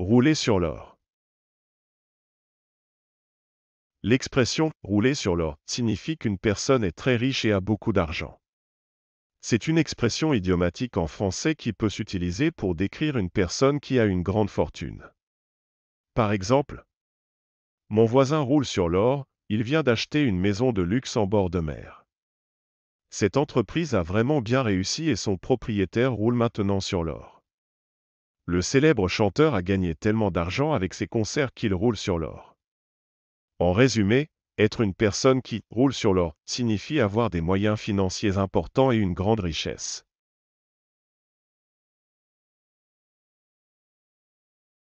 Rouler sur l'or. L'expression rouler sur l'or signifie qu'une personne est très riche et a beaucoup d'argent. C'est une expression idiomatique en français qui peut s'utiliser pour décrire une personne qui a une grande fortune. Par exemple, Mon voisin roule sur l'or, il vient d'acheter une maison de luxe en bord de mer. Cette entreprise a vraiment bien réussi et son propriétaire roule maintenant sur l'or. Le célèbre chanteur a gagné tellement d'argent avec ses concerts qu'il roule sur l'or. En résumé, être une personne qui roule sur l'or signifie avoir des moyens financiers importants et une grande richesse.